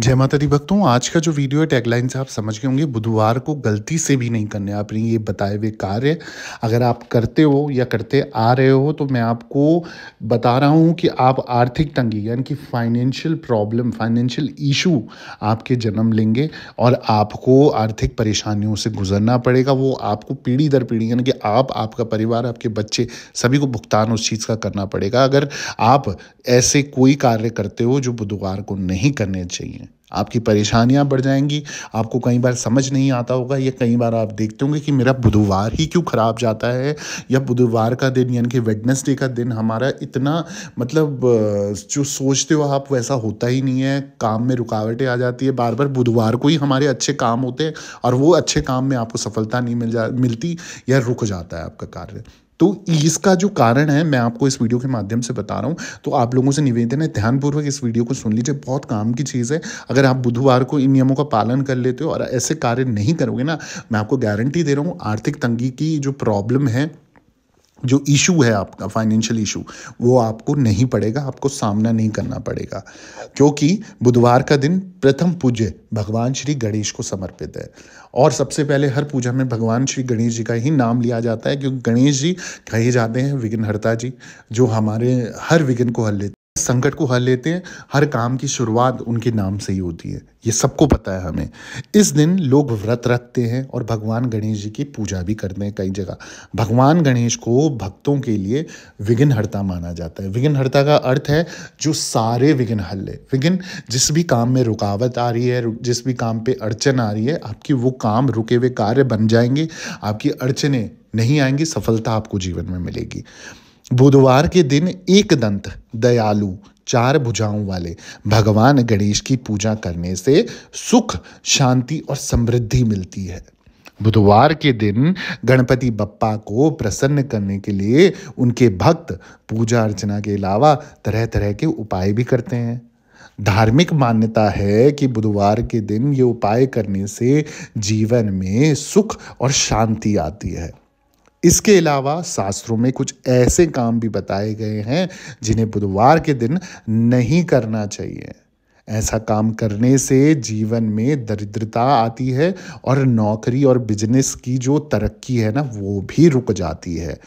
जय माता दी भक्तों आज का जो वीडियो है टैगलाइन से आप समझ गए होंगे बुधवार को गलती से भी नहीं करने आपने ये बताए हुए कार्य अगर आप करते हो या करते आ रहे हो तो मैं आपको बता रहा हूँ कि आप आर्थिक तंगी यानी कि फाइनेंशियल प्रॉब्लम फाइनेंशियल इशू आपके जन्म लेंगे और आपको आर्थिक परेशानियों से गुजरना पड़ेगा वो आपको पीढ़ी दर पीढ़ी यानी कि आप आपका परिवार आपके बच्चे सभी को भुगतान उस चीज़ का करना पड़ेगा अगर आप ऐसे कोई कार्य करते हो जो बुधवार को नहीं करने चाहिए आपकी परेशानियां बढ़ जाएंगी आपको कई बार समझ नहीं आता होगा या कई बार आप देखते होंगे कि मेरा बुधवार ही क्यों ख़राब जाता है या बुधवार का दिन यानी कि वेडनेसडे का दिन हमारा इतना मतलब जो सोचते हो आप वैसा होता ही नहीं है काम में रुकावटें आ जाती है बार बार बुधवार को ही हमारे अच्छे काम होते हैं और वो अच्छे काम में आपको सफलता नहीं मिल जा मिलती या रुक जाता है आपका कार्य तो इसका जो कारण है मैं आपको इस वीडियो के माध्यम से बता रहा हूँ तो आप लोगों से निवेदन है ध्यानपूर्वक इस वीडियो को सुन लीजिए बहुत काम की चीज़ है अगर आप बुधवार को इन नियमों का पालन कर लेते हो और ऐसे कार्य नहीं करोगे ना मैं आपको गारंटी दे रहा हूँ आर्थिक तंगी की जो प्रॉब्लम है जो इशू है आपका फाइनेंशियल इशू वो आपको नहीं पड़ेगा आपको सामना नहीं करना पड़ेगा क्योंकि बुधवार का दिन प्रथम पूज्य भगवान श्री गणेश को समर्पित है और सबसे पहले हर पूजा में भगवान श्री गणेश जी का ही नाम लिया जाता है क्योंकि गणेश जी कहे जाते हैं विघ्नहर्ता जी जो हमारे हर विघ्न को हल लेते संकट को हल लेते हैं हर काम की शुरुआत उनके नाम से ही होती है ये सबको पता है हमें इस दिन लोग व्रत रखते हैं और भगवान गणेश जी की पूजा भी करते हैं कई जगह भगवान गणेश को भक्तों के लिए विघ्नहर्ता माना जाता है विघ्नहर्ता का अर्थ है जो सारे विघ्न हल ले विघ्न जिस भी काम में रुकावट आ रही है जिस भी काम पे अड़चन आ रही है आपकी वो काम रुके हुए कार्य बन जाएंगे आपकी अड़चने नहीं आएंगी सफलता आपको जीवन में मिलेगी बुधवार के दिन एक दंत दयालु चार भुजाओं वाले भगवान गणेश की पूजा करने से सुख शांति और समृद्धि मिलती है बुधवार के दिन गणपति बप्पा को प्रसन्न करने के लिए उनके भक्त पूजा अर्चना के अलावा तरह तरह के उपाय भी करते हैं धार्मिक मान्यता है कि बुधवार के दिन ये उपाय करने से जीवन में सुख और शांति आती है इसके अलावा शास्त्रों में कुछ ऐसे काम भी बताए गए हैं जिन्हें बुधवार के दिन नहीं करना चाहिए ऐसा काम करने से जीवन में दरिद्रता आती है और नौकरी और बिजनेस की जो तरक्की है ना वो भी रुक जाती है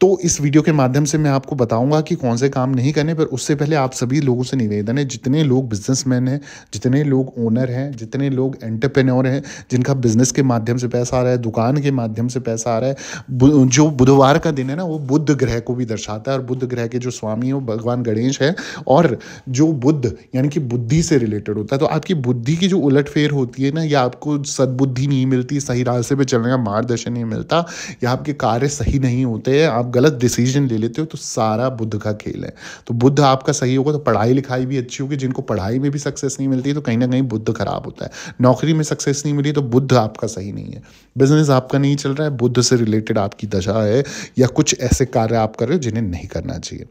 तो इस वीडियो के माध्यम से मैं आपको बताऊंगा कि कौन से काम नहीं करने पर उससे पहले आप सभी लोगों से निवेदन है जितने लोग बिजनेसमैन हैं जितने लोग ओनर हैं जितने लोग एंटरप्रेन्योर हैं जिनका बिजनेस के माध्यम से पैसा आ रहा है दुकान के माध्यम से पैसा आ रहा है जो बुधवार का दिन है ना वो बुद्ध ग्रह को भी दर्शाता है और बुद्ध ग्रह के जो स्वामी हैं वो भगवान गणेश है और जो बुद्ध यानी कि बुद्धि से रिलेटेड होता है तो आपकी बुद्धि की जो उलटफेर होती है ना या आपको सदबुद्धि नहीं मिलती सही रास्ते पर चलने का मार्गदर्शन नहीं मिलता या आपके कार्य सही नहीं होते आप गलत डिसीजन ले लेते हो तो सारा बुद्ध का खेल है तो बुद्ध आपका सही होगा तो पढ़ाई लिखाई भी अच्छी होगी जिनको पढ़ाई में भी सक्सेस नहीं मिलती तो कहीं ना कहीं बुद्ध खराब होता है नौकरी में सक्सेस नहीं मिली तो बुद्ध आपका सही नहीं है बिजनेस आपका नहीं चल रहा है बुद्ध से रिलेटेड आपकी दशा है या कुछ ऐसे कार्य आप कर रहे हो जिन्हें नहीं करना चाहिए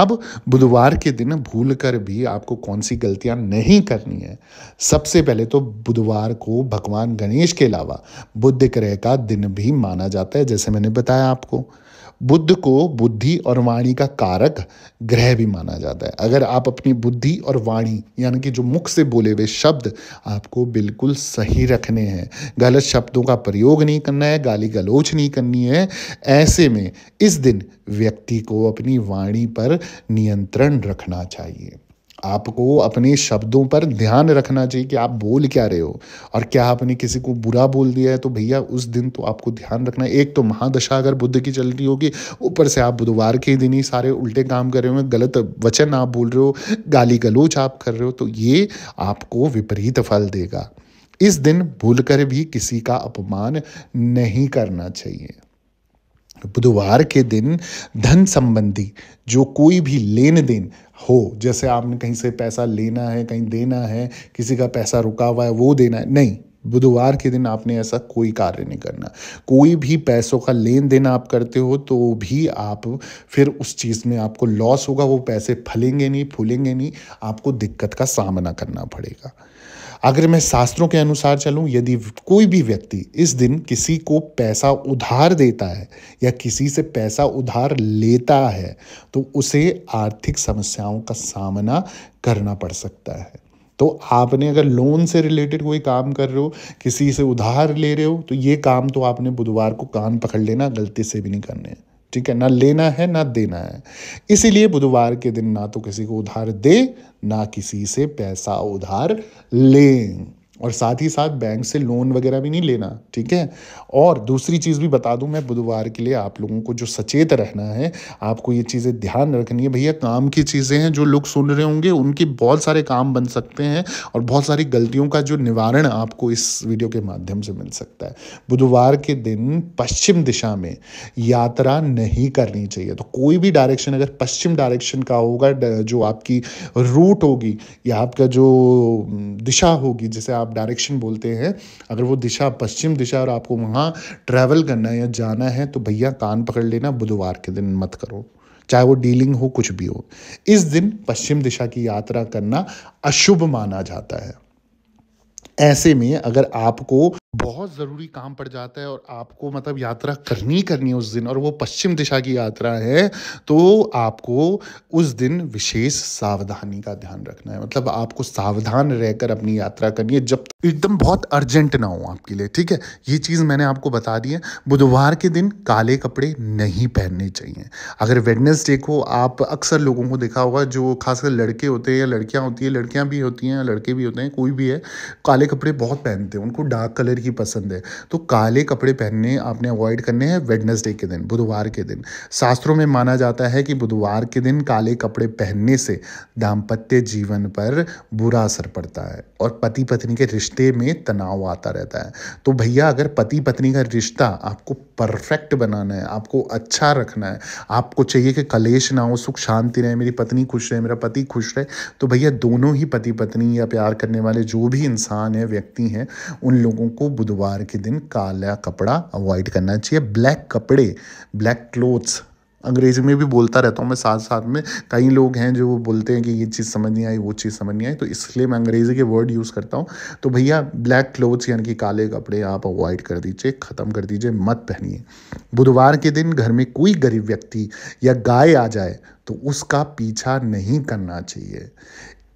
अब बुधवार के दिन भूल कर भी आपको कौन सी गलतियां नहीं करनी है सबसे पहले तो बुधवार को भगवान गणेश के अलावा बुद्ध ग्रह का दिन भी माना जाता है जैसे मैंने बताया आपको बुद्ध को बुद्धि और वाणी का कारक ग्रह भी माना जाता है अगर आप अपनी बुद्धि और वाणी यानी कि जो मुख से बोले हुए शब्द आपको बिल्कुल सही रखने हैं गलत शब्दों का प्रयोग नहीं करना है गाली गलोच नहीं करनी है ऐसे में इस दिन व्यक्ति को अपनी वाणी पर नियंत्रण रखना चाहिए आपको अपने शब्दों पर ध्यान रखना चाहिए कि आप बोल क्या रहे हो और क्या आपने किसी को बुरा बोल दिया है तो भैया उस दिन तो आपको ध्यान रखना है एक तो महादशा अगर बुद्ध की चल रही होगी ऊपर से आप बुधवार के दिन ही सारे उल्टे काम कर रहे हो गलत वचन आप बोल रहे हो गाली गलोच आप कर रहे हो तो ये आपको विपरीत फल देगा इस दिन भूलकर भी किसी का अपमान नहीं करना चाहिए बुधवार के दिन धन संबंधी जो कोई भी लेन देन हो जैसे आपने कहीं से पैसा लेना है कहीं देना है किसी का पैसा रुका हुआ है वो देना है नहीं बुधवार के दिन आपने ऐसा कोई कार्य नहीं करना कोई भी पैसों का लेन देन आप करते हो तो भी आप फिर उस चीज़ में आपको लॉस होगा वो पैसे फलेंगे नहीं फूलेंगे नहीं आपको दिक्कत का सामना करना पड़ेगा अगर मैं शास्त्रों के अनुसार चलूं यदि कोई भी व्यक्ति इस दिन किसी को पैसा उधार देता है या किसी से पैसा उधार लेता है तो उसे आर्थिक समस्याओं का सामना करना पड़ सकता है तो आपने अगर लोन से रिलेटेड कोई काम कर रहे हो किसी से उधार ले रहे हो तो ये काम तो आपने बुधवार को कान पकड़ लेना गलती से भी नहीं करने हैं ठीक है ना लेना है ना देना है इसीलिए बुधवार के दिन ना तो किसी को उधार दे ना किसी से पैसा उधार लें और साथ ही साथ बैंक से लोन वगैरह भी नहीं लेना ठीक है और दूसरी चीज़ भी बता दूं मैं बुधवार के लिए आप लोगों को जो सचेत रहना है आपको ये चीज़ें ध्यान रखनी है भैया काम की चीज़ें हैं जो लोग सुन रहे होंगे उनके बहुत सारे काम बन सकते हैं और बहुत सारी गलतियों का जो निवारण आपको इस वीडियो के माध्यम से मिल सकता है बुधवार के दिन पश्चिम दिशा में यात्रा नहीं करनी चाहिए तो कोई भी डायरेक्शन अगर पश्चिम डायरेक्शन का होगा जो आपकी रूट होगी या आपका जो दिशा होगी जिसे आप आप डायरेक्शन बोलते हैं अगर वो दिशा पश्चिम दिशा और आपको वहाँ ट्रैवल करना है या जाना है तो भैया कान पकड़ लेना बुधवार के दिन मत करो चाहे वो डीलिंग हो कुछ भी हो इस दिन पश्चिम दिशा की यात्रा करना अशुभ माना जाता है ऐसे में अगर आपको बहुत ज़रूरी काम पड़ जाता है और आपको मतलब यात्रा करनी ही करनी है उस दिन और वो पश्चिम दिशा की यात्रा है तो आपको उस दिन विशेष सावधानी का ध्यान रखना है मतलब आपको सावधान रहकर अपनी यात्रा करनी है जब एकदम बहुत अर्जेंट ना हो आपके लिए ठीक है ये चीज़ मैंने आपको बता दी है बुधवार के दिन काले कपड़े नहीं पहनने चाहिए अगर वेडनेसडे को आप अक्सर लोगों को देखा होगा जो खासकर लड़के होते हैं या लड़कियाँ होती हैं लड़कियाँ भी होती हैं लड़के भी होते हैं कोई भी है काले कपड़े बहुत पहनते हैं उनको डार्क कलर ही पसंद है तो काले कपड़े पहनने आपने अवॉइड करने हैं वेडनेसडे के दिन बुधवार के दिन शास्त्रों में माना जाता है कि बुधवार के दिन काले कपड़े पहनने से दाम्पत्य जीवन पर बुरा असर पड़ता है और पति पत्नी के रिश्ते में तनाव आता रहता है तो भैया अगर पति पत्नी का रिश्ता आपको परफेक्ट बनाना है आपको अच्छा रखना है आपको चाहिए कि कलेश ना हो सुख शांति रहे मेरी पत्नी खुश रहे मेरा पति खुश रहे तो भैया दोनों ही पति पत्नी या प्यार करने वाले जो भी इंसान है व्यक्ति हैं उन लोगों को बुधवार के दिन काला कपड़ा अवॉइड करना चाहिए ब्लैक कपड़े ब्लैक क्लोथ्स अंग्रेजी में भी बोलता रहता हूँ मैं साथ साथ में कई लोग हैं जो बोलते हैं कि ये चीज़ समझ नहीं आई वो चीज़ समझ नहीं आई तो इसलिए मैं अंग्रेजी के वर्ड यूज़ करता हूँ तो भैया ब्लैक क्लोथ्स यानी कि काले कपड़े आप अवॉइड कर दीजिए ख़त्म कर दीजिए मत पहनिए बुधवार के दिन घर में कोई गरीब व्यक्ति या गाय आ जाए तो उसका पीछा नहीं करना चाहिए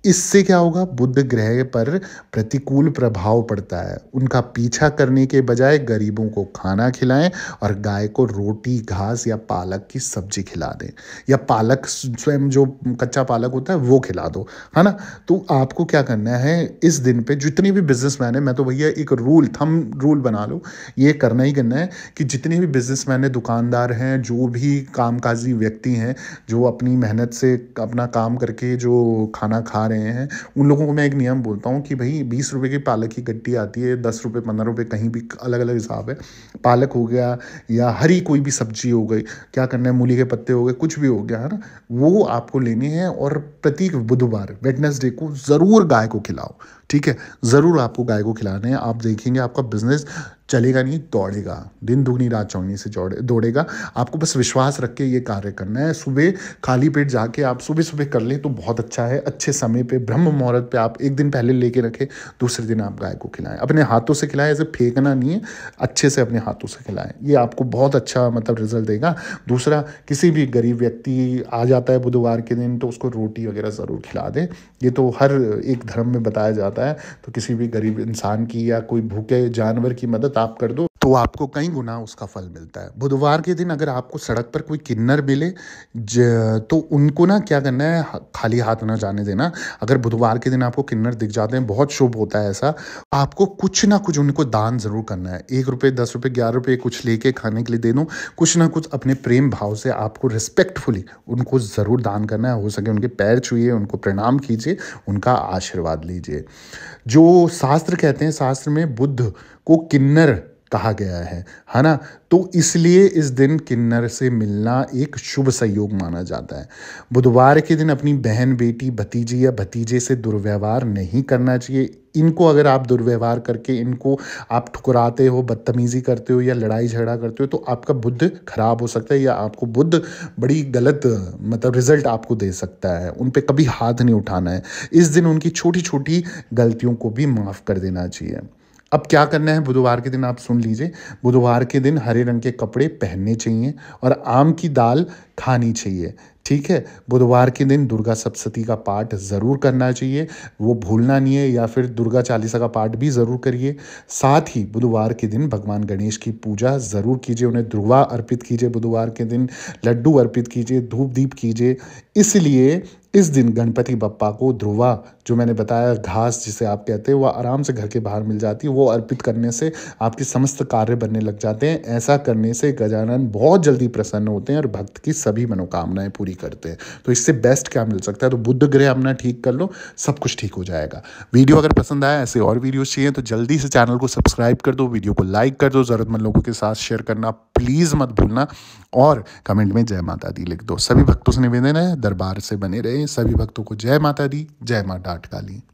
इससे क्या होगा बुद्ध ग्रह पर प्रतिकूल प्रभाव पड़ता है उनका पीछा करने के बजाय गरीबों को खाना खिलाएं और गाय को रोटी घास या पालक की सब्जी खिला दें या पालक स्वयं जो कच्चा पालक होता है वो खिला दो है ना तो आपको क्या करना है इस दिन पे जितने भी मैन है मैं तो भैया एक रूल थम रूल बना लो ये करना ही करना है कि जितने भी बिजनेस है दुकानदार हैं जो भी कामकाजी व्यक्ति हैं जो अपनी मेहनत से अपना काम करके जो खाना खा रहे रहे हैं उन लोगों को मैं एक नियम बोलता हूँ कि भाई बीस रुपये की पालक की गट्टी आती है दस रुपये पंद्रह रुपये कहीं भी अलग अलग हिसाब है पालक हो गया या हरी कोई भी सब्जी हो गई क्या करना है मूली के पत्ते हो गए कुछ भी हो गया है ना वो आपको लेने हैं और प्रत्येक बुधवार वेडनेसडे को ज़रूर गाय को खिलाओ ठीक है ज़रूर आपको गाय को खिलाने हैं आप देखेंगे आपका बिजनेस चलेगा नहीं दौड़ेगा दिन दुगनी रात चौगनी से दौड़े दौड़ेगा आपको बस विश्वास रख के ये कार्य करना है सुबह खाली पेट जाके आप सुबह सुबह कर लें तो बहुत अच्छा है अच्छे समय पे ब्रह्म मुहूर्त पे आप एक दिन पहले लेके रखें दूसरे दिन आप गाय को खिलाएं अपने हाथों से खिलाएं ऐसे फेंकना नहीं है अच्छे से अपने हाथों से खिलाएं ये आपको बहुत अच्छा मतलब रिजल्ट देगा दूसरा किसी भी गरीब व्यक्ति आ जाता है बुधवार के दिन तो उसको रोटी वगैरह ज़रूर खिला दें ये तो हर एक धर्म में बताया जाता है तो किसी भी गरीब इंसान की या कोई भूखे जानवर की मदद खत्म कर दो तो आपको कई गुना उसका फल मिलता है बुधवार के दिन अगर आपको सड़क पर कोई किन्नर मिले तो उनको ना क्या करना है खाली हाथ ना जाने देना अगर बुधवार के दिन आपको किन्नर दिख जाते हैं बहुत शुभ होता है ऐसा आपको कुछ ना कुछ उनको दान ज़रूर करना है एक रुपये दस रुपये ग्यारह रुपये कुछ लेके खाने के लिए दे दो कुछ ना कुछ अपने प्रेम भाव से आपको रिस्पेक्टफुली उनको ज़रूर दान करना है हो सके उनके पैर छुइए उनको प्रणाम कीजिए उनका आशीर्वाद लीजिए जो शास्त्र कहते हैं शास्त्र में बुद्ध को किन्नर कहा गया है है ना तो इसलिए इस दिन किन्नर से मिलना एक शुभ संयोग माना जाता है बुधवार के दिन अपनी बहन बेटी भतीजी या भतीजे से दुर्व्यवहार नहीं करना चाहिए इनको अगर आप दुर्व्यवहार करके इनको आप ठुकराते हो बदतमीज़ी करते हो या लड़ाई झगड़ा करते हो तो आपका बुद्ध खराब हो सकता है या आपको बुद्ध बड़ी गलत मतलब रिजल्ट आपको दे सकता है उन पर कभी हाथ नहीं उठाना है इस दिन उनकी छोटी छोटी गलतियों को भी माफ़ कर देना चाहिए अब क्या करना है बुधवार के दिन आप सुन लीजिए बुधवार के दिन हरे रंग के कपड़े पहनने चाहिए और आम की दाल खानी चाहिए ठीक है बुधवार के दिन दुर्गा सप्तशती का पाठ ज़रूर करना चाहिए वो भूलना नहीं है या फिर दुर्गा चालीसा का पाठ भी ज़रूर करिए साथ ही बुधवार के दिन भगवान गणेश की पूजा ज़रूर कीजिए उन्हें ध्रुवा अर्पित कीजिए बुधवार के दिन लड्डू अर्पित कीजिए धूप दीप कीजिए इसलिए इस दिन गणपति बप्पा को ध्रुवा जो मैंने बताया घास जिसे आप कहते हैं वह आराम से घर के बाहर मिल जाती है वो अर्पित करने से आपके समस्त कार्य बनने लग जाते हैं ऐसा करने से गजानन बहुत जल्दी प्रसन्न होते हैं और भक्त की सभी मनोकामनाएं पूरी भी करते हैं तो इससे बेस्ट क्या मिल सकता है तो बुद्ध ग्रह अपना ठीक कर लो सब कुछ ठीक हो जाएगा वीडियो अगर पसंद आया ऐसे और वीडियोज चाहिए तो जल्दी से चैनल को सब्सक्राइब कर दो वीडियो को लाइक कर दो ज़रूरतमंद लोगों के साथ शेयर करना प्लीज़ मत भूलना और कमेंट में जय माता दी लिख दो सभी भक्तों से निवेदन है दरबार से बने रहे सभी भक्तों को जय माता दी जय माँ डाट काली